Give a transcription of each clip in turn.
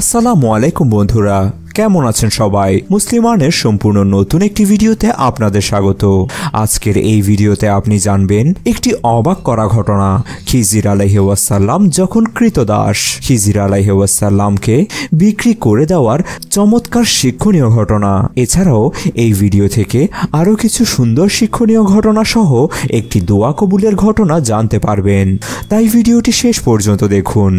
আসসালামু আলাইকুম বন্ধুরা কেমন আছেন সবাই মুসলিমানের সম্পূর্ণ নতুন একটি ভিডিওতে আপনাদের স্বাগত আজকের এই ভিডিওতে আপনি জানবেন একটি অবাক করা ঘটনা খিজির আলাইহাসাল্লাম যখন কৃতদাস খিজির আলাইহাসাল্লামকে বিক্রি করে দেওয়ার চমৎকার শিক্ষণীয় ঘটনা এছাড়াও এই ভিডিও থেকে আরও কিছু সুন্দর শিক্ষণীয় ঘটনা সহ একটি দোয়া কবুলের ঘটনা জানতে পারবেন তাই ভিডিওটি শেষ পর্যন্ত দেখুন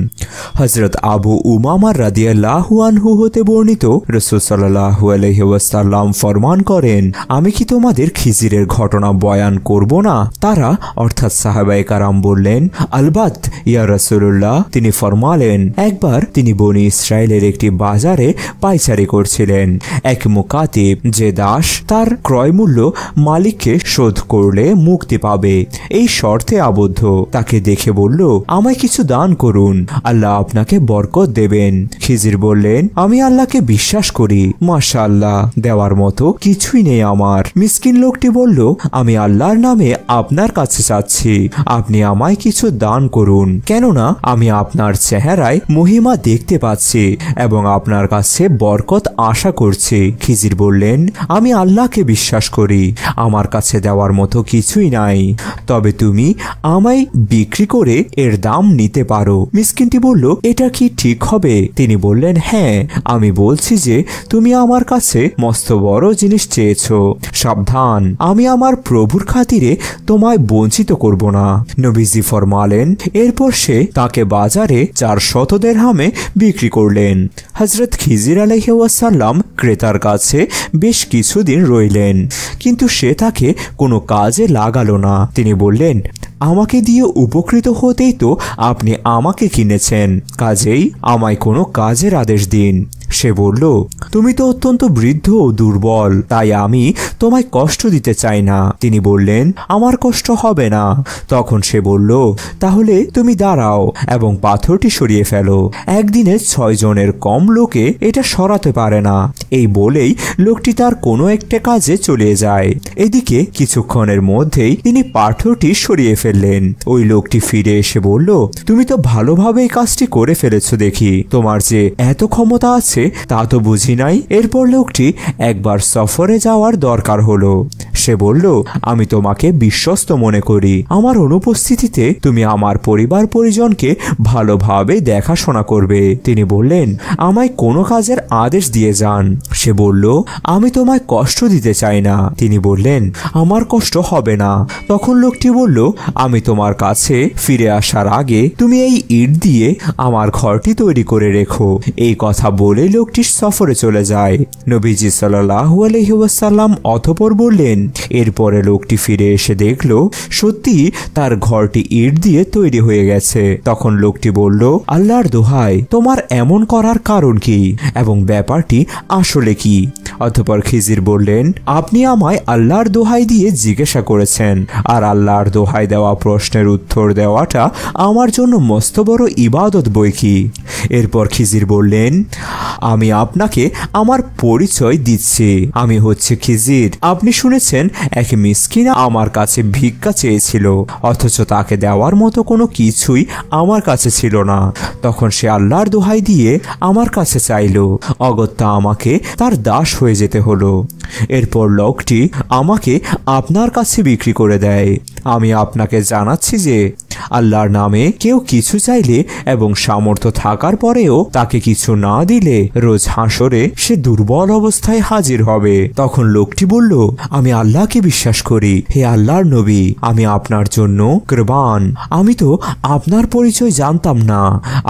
হজরত আবু উমামার রাদিয়াল্লাহু হুয়ানহু হতে বর্ণিত রসুসাল্লাহু ফরমান করেন আমি কি তোমাদের খিজিরের ঘটনা বয়ান করব না তারা অর্থাৎ সাহাবাই কারাম বললেন আলবাত ইয়া রসুল্লাহ তিনি ফরমালেন একবার তিনি বনি ইসরায়েলের একটি বাজারে পাইচারি করছিলেন এক মুকাতিব যে দাস তার ক্রয়মূল্য মালিককে শোধ করলে মুক্তি পাবে এই শর্তে আবদ্ধ তাকে দেখে বলল আমায় কিছু দান করুন আল্লাহ আপনাকে বরকত দেবেন খিজির বললেন আমি আল্লাহকে বিশ্বাস বিশ্বাস করি মাশাল্লাহ দেওয়ার মতো কিছুই নেই আমার মিসকিন লোকটি বলল আমি আল্লাহর নামে আপনার কাছে চাচ্ছি আপনি আমায় কিছু দান করুন কেননা আমি আপনার চেহারায় মহিমা দেখতে পাচ্ছি এবং আপনার কাছে বরকত আশা করছি খিজির বললেন আমি আল্লাহকে বিশ্বাস করি আমার কাছে দেওয়ার মতো কিছুই নাই তবে তুমি আমায় বিক্রি করে এর দাম নিতে পারো মিসকিনটি বলল এটা কি ঠিক হবে তিনি বললেন হ্যাঁ আমি বলছি যে তুমি আমার কাছে মস্ত বড় জিনিস চেয়েছ সাবধান আমি আমার প্রভুর খাতিরে তোমায় বঞ্চিত করব না নবীজি ফরমালেন এরপর সে তাকে বাজারে চার শত দেড়হামে বিক্রি করলেন হজরত খিজির আলহিউসাল্লাম ক্রেতার কাছে বেশ কিছুদিন রইলেন কিন্তু সে তাকে কোনো কাজে লাগালো না তিনি বললেন আমাকে দিয়ে উপকৃত হতেই তো আপনি আমাকে কিনেছেন কাজেই আমায় কোনো কাজের আদেশ দিন সে বলল তুমি তো অত্যন্ত বৃদ্ধ ও দুর্বল তাই আমি তোমায় কষ্ট দিতে চাই না তিনি বললেন আমার কষ্ট হবে না তখন সে বলল তাহলে তুমি দাঁড়াও এবং পাথরটি সরিয়ে ফেলো একদিনে ছয় জনের কম লোকে এটা সরাতে পারে না এই বলেই লোকটি তার কোনো একটা কাজে চলে যায় এদিকে কিছুক্ষণের মধ্যেই তিনি পাথরটি সরিয়ে ফেললেন ওই লোকটি ফিরে এসে বলল তুমি তো ভালোভাবে এই কাজটি করে ফেলেছো দেখি তোমার যে এত ক্ষমতা আছে হচ্ছে তা তো বুঝি নাই এরপর লোকটি একবার সফরে যাওয়ার দরকার হলো সে বলল আমি তোমাকে বিশ্বস্ত মনে করি আমার অনুপস্থিতিতে তুমি আমার পরিবার পরিজনকে ভালোভাবে দেখাশোনা করবে তিনি বললেন আমায় কোনো কাজের আদেশ দিয়ে যান সে বলল আমি তোমায় কষ্ট দিতে চাই না তিনি বললেন আমার কষ্ট হবে না তখন লোকটি বলল আমি তোমার কাছে ফিরে আসার আগে তুমি এই ইট দিয়ে আমার ঘরটি তৈরি করে রেখো এই কথা বলে লোকটি সফরে চলে যায় নবীজি সাল্লাহ আলহিউসাল্লাম অথপর বললেন এরপরে লোকটি ফিরে এসে দেখল সত্যি তার ঘরটি ইট দিয়ে তৈরি হয়ে গেছে তখন লোকটি বলল আল্লাহর দোহাই তোমার এমন করার কারণ কি এবং ব্যাপারটি আসলে কি অতপর খিজির বললেন আপনি আমায় আল্লাহর দোহাই দিয়ে জিজ্ঞাসা করেছেন আর আল্লাহর দোহাই দেওয়া প্রশ্নের উত্তর দেওয়াটা আমার জন্য মস্ত বড় ইবাদত বই কি এরপর খিজির বললেন আমি আপনাকে আমার পরিচয় দিচ্ছি আমি হচ্ছে খিজির আপনি শুনেছেন এক মিসকিনা আমার কাছে ভিক্ষা চেয়েছিল অথচ তাকে দেওয়ার মতো কোনো কিছুই আমার কাছে ছিল না তখন সে আল্লাহর দোহাই দিয়ে আমার কাছে চাইল অগত্যা আমাকে তার দাস হয়ে হয়ে যেতে হলো এরপর লকটি আমাকে আপনার কাছে বিক্রি করে দেয় আমি আপনাকে জানাচ্ছি যে আল্লাহর নামে কেউ কিছু চাইলে এবং সামর্থ্য থাকার পরেও তাকে কিছু না দিলে রোজ হাসরে সে দুর্বল অবস্থায় হাজির হবে তখন লোকটি বলল আমি আল্লাহকে বিশ্বাস করি হে আল্লাহর নবী আমি আপনার জন্য কুরবান আমি তো আপনার পরিচয় জানতাম না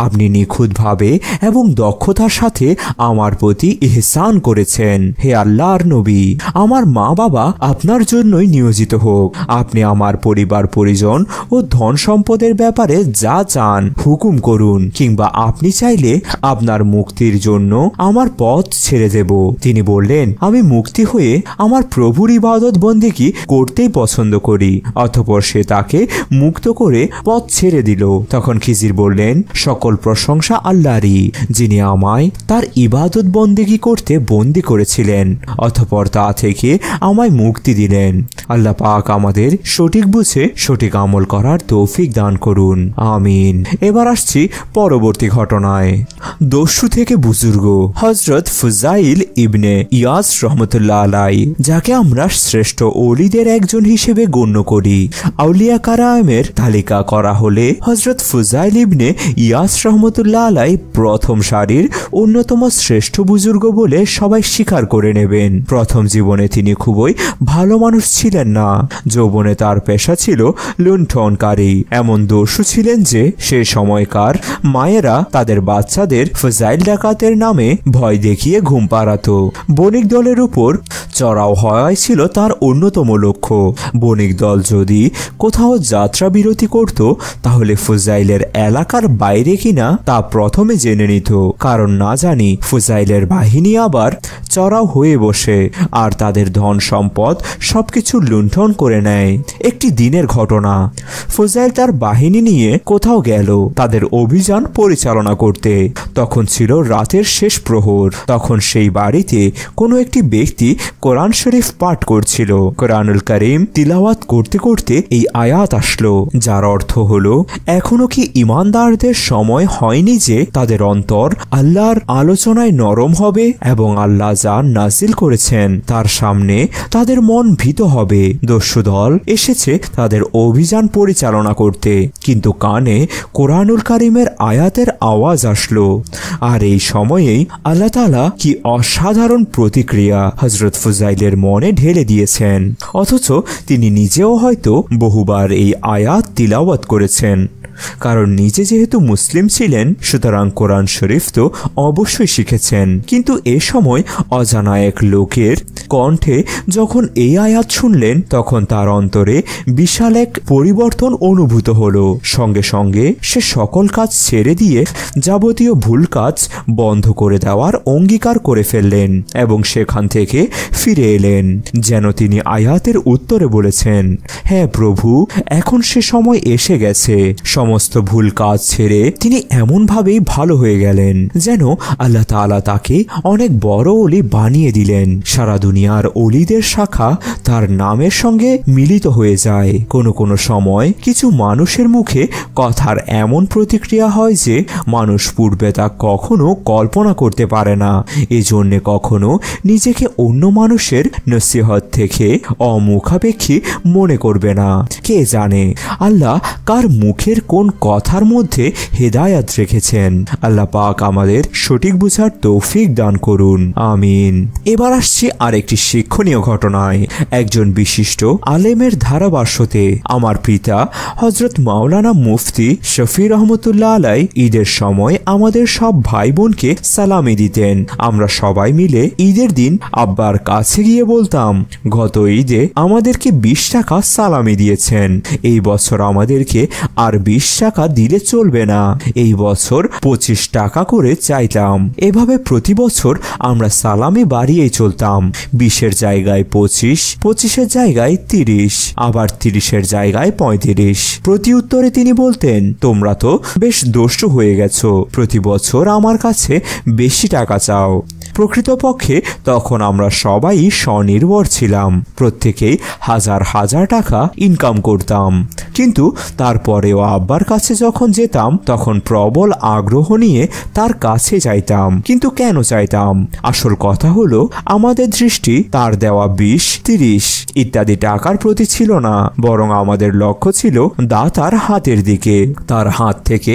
আপনি নিখুঁতভাবে এবং দক্ষতার সাথে আমার প্রতি ইহসান করেছেন হে আল্লাহর নবী আমার মা বাবা আপনার জন্যই নিয়োজিত হোক আপনি আমার পরিবার পরিজন ও ধন সম্পদের ব্যাপারে যা চান হুকুম করুন কিংবা আপনি চাইলে আপনার মুক্তির জন্য আমার পথ ছেড়ে দেব তিনি বললেন আমি মুক্তি হয়ে আমার প্রভুর ইবাদত বন্দিকি করতেই পছন্দ করি অথপর সে তাকে মুক্ত করে পথ ছেড়ে দিল তখন খিজির বললেন সকল প্রশংসা আল্লাহরই যিনি আমায় তার ইবাদত বন্দেগি করতে বন্দি করেছিলেন অথপর তা থেকে আমায় মুক্তি দিলেন আল্লাহ পাক আমাদের সঠিক বুঝে সঠিক আমল করার তৌফিক তৌফিক দান করুন আমিন এবার আসছি পরবর্তী ঘটনায় দস্যু থেকে বুজুর্গ হজরত ফুজাইল ইবনে ইয়াজ রহমতুল্লাহ আলাই যাকে আমরা শ্রেষ্ঠ অলিদের একজন হিসেবে গণ্য করি আউলিয়া কারামের তালিকা করা হলে হজরত ফুজাইল ইবনে ইয়াস রহমতুল্লাহ আলাই প্রথম সারির অন্যতম শ্রেষ্ঠ বুজুর্গ বলে সবাই স্বীকার করে নেবেন প্রথম জীবনে তিনি খুবই ভালো মানুষ ছিলেন না যৌবনে তার পেশা ছিল লুণ্ঠনকারী এমন দস্যু ছিলেন যে সে সময়কার মায়েরা তাদের বাচ্চাদের ফজাইল ডাকাতের নামে ভয় দেখিয়ে ঘুম পাড়াত বণিক দলের উপর চড়াও হওয়াই ছিল তার অন্যতম লক্ষ্য বণিক দল যদি কোথাও যাত্রা বিরতি করত তাহলে ফুজাইলের এলাকার বাইরে কিনা তা প্রথমে জেনে নিত কারণ না জানি ফুজাইলের বাহিনী আবার চড়াও হয়ে বসে আর তাদের ধন সম্পদ সবকিছু লুণ্ঠন করে নেয় একটি দিনের ঘটনা ফুজাইল তার তার বাহিনী নিয়ে কোথাও গেল তাদের অভিযান পরিচালনা করতে তখন ছিল রাতের শেষ প্রহর তখন সেই বাড়িতে কোনো একটি ব্যক্তি কোরআন শরীফ পাঠ করছিল কোরআনুল করিম তিলাওয়াত করতে করতে এই আয়াত আসলো যার অর্থ হল এখনো কি ইমানদারদের সময় হয়নি যে তাদের অন্তর আল্লাহর আলোচনায় নরম হবে এবং আল্লাহ যা নাজিল করেছেন তার সামনে তাদের মন ভীত হবে দস্যু দল এসেছে তাদের অভিযান পরিচালনা করতে করতে কিন্তু কানে কোরআনুল কারিমের আয়াতের আওয়াজ আসলো আর এই সময়েই আল্লাহ তালা কি অসাধারণ প্রতিক্রিয়া হজরত ফুজাইলের মনে ঢেলে দিয়েছেন অথচ তিনি নিজেও হয়তো বহুবার এই আয়াত তিলাওয়াত করেছেন কারণ নিজে যেহেতু মুসলিম ছিলেন সুতরাং কোরআন শরীফ তো অবশ্যই শিখেছেন কিন্তু এ সময় অজানা এক লোকের কণ্ঠে যখন এই আয়াত শুনলেন তখন তার অন্তরে বিশাল এক পরিবর্তন অনুভূত হল সঙ্গে সঙ্গে সে সকল কাজ ছেড়ে দিয়ে যাবতীয় ভুল কাজ বন্ধ করে দেওয়ার অঙ্গীকার করে ফেললেন এবং সেখান থেকে ফিরে এলেন যেন তিনি আয়াতের উত্তরে বলেছেন হ্যাঁ প্রভু এখন সে সময় এসে গেছে সময় সমস্ত ভুল কাজ ছেড়ে তিনি এমনভাবেই ভালো হয়ে গেলেন যেন আল্লাহ তালা তাকে অনেক বড় অলি বানিয়ে দিলেন সারা দুনিয়ার অলিদের শাখা তার নামের সঙ্গে মিলিত হয়ে যায় কোনো কোনো সময় কিছু মানুষের মুখে কথার এমন প্রতিক্রিয়া হয় যে মানুষ পূর্বে তা কখনো কল্পনা করতে পারে না এজন্যে কখনো নিজেকে অন্য মানুষের নসিহত থেকে অমুখাপেক্ষী মনে করবে না কে জানে আল্লাহ কার মুখের কোন কোন কথার মধ্যে হেদায়াত রেখেছেন আল্লাহ পাক আমাদের সঠিক বুঝার তৌফিক দান করুন আমিন এবার আসছি আরেকটি শিক্ষণীয় ঘটনায় একজন বিশিষ্ট আলেমের ধারাবাসতে আমার পিতা হজরত মাওলানা মুফতি শফি রহমতুল্লাহ আলাই ঈদের সময় আমাদের সব ভাই বোনকে সালামি দিতেন আমরা সবাই মিলে ঈদের দিন আব্বার কাছে গিয়ে বলতাম গত ঈদে আমাদেরকে বিশ টাকা সালামি দিয়েছেন এই বছর আমাদেরকে আর বিশ টাকা দিলে চলবে না এই বছর পঁচিশ টাকা করে চাইতাম এভাবে প্রতি বছর আমরা সালামি বাড়িয়ে চলতাম বিশের জায়গায় পঁচিশ পঁচিশের জায়গায় তিরিশ আবার তিরিশের জায়গায় পঁয়ত্রিশ প্রতি উত্তরে তিনি বলতেন তোমরা তো বেশ দোষ হয়ে গেছ প্রতি বছর আমার কাছে বেশি টাকা চাও প্রকৃতপক্ষে তখন আমরা সবাই স্বনির্ভর ছিলাম প্রত্যেকেই হাজার হাজার টাকা ইনকাম করতাম কিন্তু তারপরেও আব বাবার কাছে যখন যেতাম তখন প্রবল আগ্রহ নিয়ে তার কাছে যাইতাম কিন্তু কেন চাইতাম আসল কথা হলো আমাদের দৃষ্টি তার দেওয়া বিশ তিরিশ ইত্যাদি টাকার প্রতি ছিল না বরং আমাদের লক্ষ্য ছিল দাতার হাতের দিকে তার হাত থেকে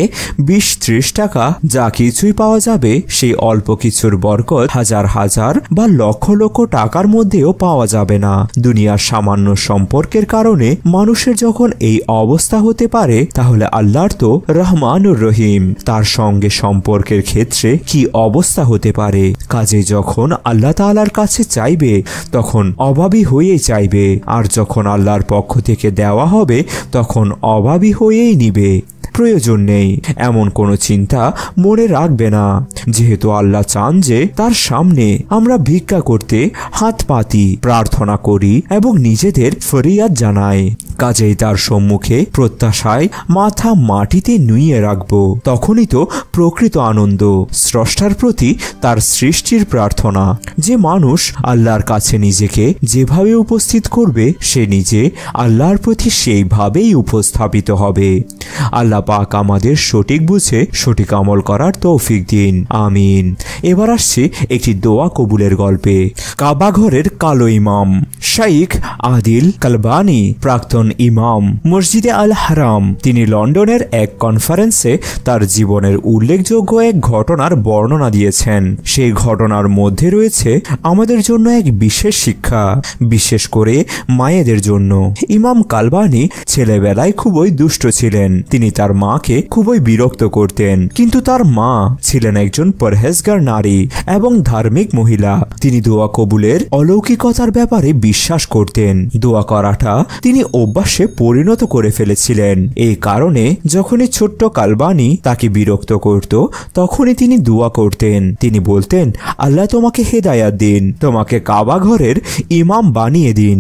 বিশ ত্রিশ টাকা যা কিছুই পাওয়া যাবে সেই অল্প কিছুর বরকত হাজার হাজার বা লক্ষ লক্ষ টাকার মধ্যেও পাওয়া যাবে না দুনিয়ার সামান্য সম্পর্কের কারণে মানুষের যখন এই অবস্থা হতে পারে তাহলে তাহলে আল্লাহর তো রহমানুর রহিম তার সঙ্গে সম্পর্কের ক্ষেত্রে কি অবস্থা হতে পারে কাজে যখন আল্লাহ তালার কাছে চাইবে তখন অভাবী হয়েই চাইবে আর যখন আল্লাহর পক্ষ থেকে দেওয়া হবে তখন অভাবী হয়েই নিবে প্রয়োজন নেই এমন কোনো চিন্তা মনে রাখবে না যেহেতু আল্লাহ চান যে তার সামনে আমরা ভিক্ষা করতে হাত পাতি প্রার্থনা করি এবং নিজেদের ফরিয়াদ জানাই কাজেই তার সম্মুখে প্রত্যাশায় মাথা মাটিতে নুইয়ে রাখব তখনই তো প্রকৃত আনন্দ স্রষ্টার প্রতি তার সৃষ্টির প্রার্থনা যে মানুষ আল্লাহর কাছে নিজেকে যেভাবে উপস্থিত করবে সে নিজে আল্লাহর প্রতি সেইভাবেই উপস্থাপিত হবে আল্লাহ পাক আমাদের সঠিক বুঝে সঠিক আমল করার তৌফিক দিন আমিন এবার আসছি একটি দোয়া কবুলের গল্পে কাবাঘরের কালো ইমাম শাইখ আদিল কালবানি প্রাক্তন ইমাম মসজিদে আল হারাম তিনি লন্ডনের এক কনফারেন্সে তার জীবনের উল্লেখযোগ্য এক ঘটনার বর্ণনা দিয়েছেন সেই ঘটনার মধ্যে রয়েছে আমাদের জন্য এক বিশেষ শিক্ষা বিশেষ করে মায়েদের জন্য ইমাম কালবানি ছেলেবেলায় খুবই দুষ্ট ছিলেন তিনি তার মাকে খুবই বিরক্ত করতেন কিন্তু তার মা ছিলেন একজন পরহেজগার নারী এবং ধার্মিক মহিলা তিনি দোয়া কবুলের অলৌকিকতার ব্যাপারে বিশ্বাস করতেন দোয়া করাটা তিনি অভ্যাসে পরিণত করে ফেলেছিলেন এই কারণে যখনই ছোট্ট কালবানি তাকে বিরক্ত করত তখনই তিনি দোয়া করতেন তিনি বলতেন আল্লাহ তোমাকে হেদায়াত দিন তোমাকে কাবা ঘরের ইমাম বানিয়ে দিন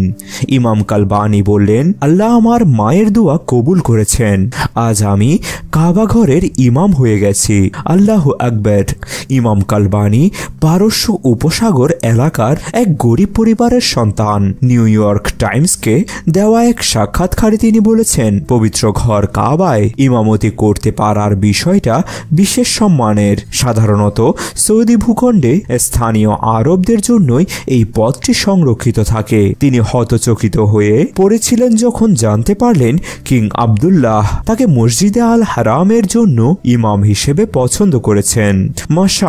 ইমাম কালবানি বললেন আল্লাহ আমার মায়ের দোয়া কবুল করেছেন আজ আমি কাবা ঘরের ইমাম হয়ে গেছি আল্লাহ আকবর ইমাম কালবানি পারস্য উপসাগর এলাকার এক গরিব পরিবারের সন্তান নিউ ইয়র্ক টাইমসকে দেওয়া এক সাক্ষাৎকারে তিনি বলেছেন পবিত্র ঘর কাবায় ইমামতি করতে পারার বিষয়টা বিশেষ সম্মানের সাধারণত সৌদি ভূখণ্ডে স্থানীয় আরবদের জন্যই এই পদটি সংরক্ষিত থাকে তিনি হতচকিত হয়ে পড়েছিলেন যখন জানতে পারলেন কিং আবদুল্লাহ তাকে তাকে মসজিদে আল হারামের জন্য ইমাম হিসেবে পছন্দ করেছেন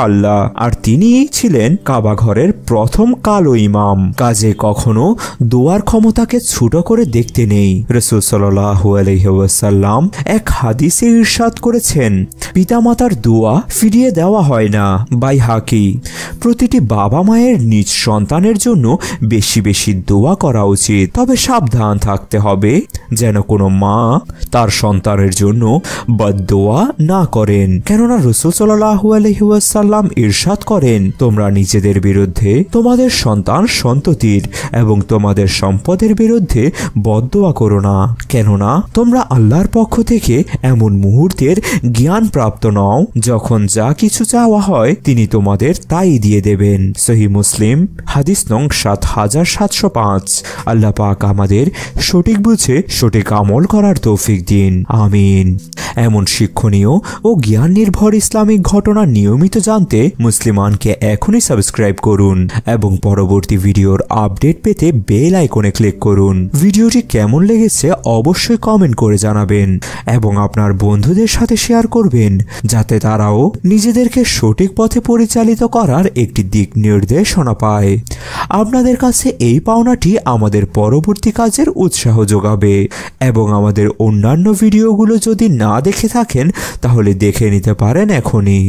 আল্লাহ আর তিনি ছিলেন কাবাঘরের প্রথম কালো ইমাম কাজে কখনো দোয়ার ক্ষমতাকে ছুটো করে দেখতে নেই রসুল সাল্লাম এক হাদিসে ইরশাদ করেছেন পিতামাতার দোয়া ফিরিয়ে দেওয়া হয় না বাই হাকি প্রতিটি বাবা মায়ের নিজ সন্তানের জন্য বেশি বেশি দোয়া করা উচিত তবে সাবধান থাকতে হবে যেন কোনো মা তার সন্তানের করার জন্য বদোয়া না করেন কেননা রসুল সাল্লাহু ইরশাদ করেন তোমরা নিজেদের বিরুদ্ধে তোমাদের সন্তান সন্ততির এবং তোমাদের সম্পদের বিরুদ্ধে বদোয়া করো না কেননা তোমরা আল্লাহর পক্ষ থেকে এমন মুহূর্তের জ্ঞান প্রাপ্ত নও যখন যা কিছু চাওয়া হয় তিনি তোমাদের তাই দিয়ে দেবেন সহি মুসলিম হাদিস নং সাত হাজার সাতশো পাঁচ আল্লাহ পাক আমাদের সঠিক বুঝে সঠিক আমল করার তৌফিক দিন আমি আমিন এমন শিক্ষণীয় ও জ্ঞান নির্ভর ইসলামিক ঘটনা নিয়মিত জানতে মুসলিমানকে এখনই সাবস্ক্রাইব করুন এবং পরবর্তী ভিডিওর আপডেট পেতে বেল আইকনে ক্লিক করুন ভিডিওটি কেমন লেগেছে অবশ্যই কমেন্ট করে জানাবেন এবং আপনার বন্ধুদের সাথে শেয়ার করবেন যাতে তারাও নিজেদেরকে সঠিক পথে পরিচালিত করার একটি দিক নির্দেশনা পায় আপনাদের কাছে এই পাওনাটি আমাদের পরবর্তী কাজের উৎসাহ যোগাবে এবং আমাদের অন্যান্য ভিডিওগুলো যদি না দেখে থাকেন তাহলে দেখে নিতে পারেন এখনই